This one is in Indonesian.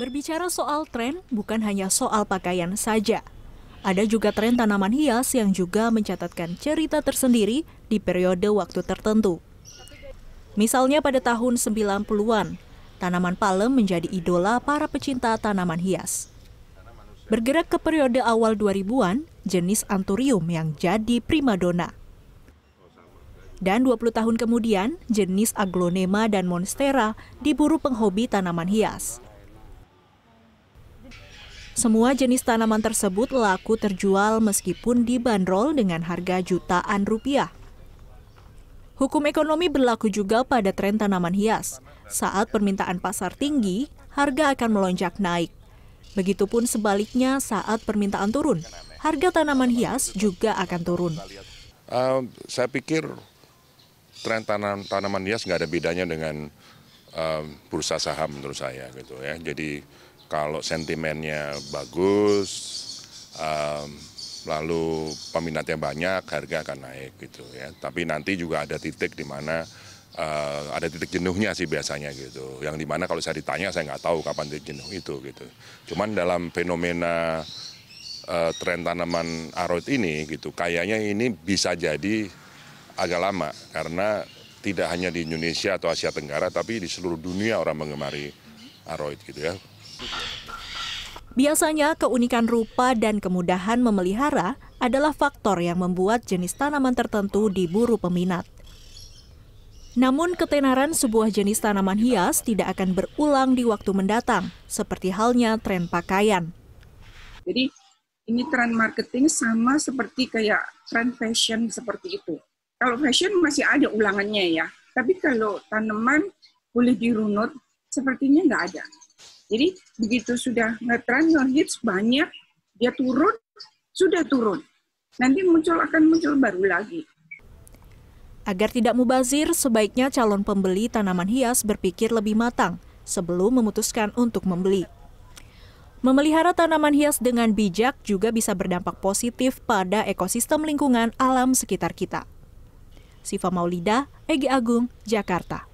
Berbicara soal tren, bukan hanya soal pakaian saja. Ada juga tren tanaman hias yang juga mencatatkan cerita tersendiri di periode waktu tertentu. Misalnya pada tahun 90-an, tanaman palem menjadi idola para pecinta tanaman hias. Bergerak ke periode awal 2000-an, jenis anturium yang jadi primadona. Dan 20 tahun kemudian, jenis aglonema dan monstera diburu penghobi tanaman hias. Semua jenis tanaman tersebut laku terjual meskipun dibanderol dengan harga jutaan rupiah. Hukum ekonomi berlaku juga pada tren tanaman hias. Saat permintaan pasar tinggi, harga akan melonjak naik. Begitupun sebaliknya saat permintaan turun, harga tanaman hias juga akan turun. Uh, saya pikir tren tanam, tanaman hias nggak ada bedanya dengan uh, bursa saham menurut saya gitu ya. Jadi kalau sentimennya bagus, um, lalu peminatnya banyak, harga akan naik gitu ya. Tapi nanti juga ada titik di mana uh, ada titik jenuhnya sih biasanya gitu. Yang dimana kalau saya ditanya saya nggak tahu kapan titik jenuh itu gitu. Cuman dalam fenomena uh, tren tanaman aroid ini gitu, kayaknya ini bisa jadi agak lama karena tidak hanya di Indonesia atau Asia Tenggara, tapi di seluruh dunia orang mengemari aroid gitu ya. Biasanya keunikan rupa dan kemudahan memelihara adalah faktor yang membuat jenis tanaman tertentu diburu peminat. Namun ketenaran sebuah jenis tanaman hias tidak akan berulang di waktu mendatang, seperti halnya tren pakaian. Jadi ini tren marketing sama seperti kayak tren fashion seperti itu. Kalau fashion masih ada ulangannya ya, tapi kalau tanaman boleh dirunut, sepertinya nggak ada. Jadi begitu sudah ngetren your hits banyak, dia turun, sudah turun. Nanti muncul akan muncul baru lagi. Agar tidak mubazir, sebaiknya calon pembeli tanaman hias berpikir lebih matang sebelum memutuskan untuk membeli. Memelihara tanaman hias dengan bijak juga bisa berdampak positif pada ekosistem lingkungan alam sekitar kita. Siva Maulida, Egi Agung, Jakarta.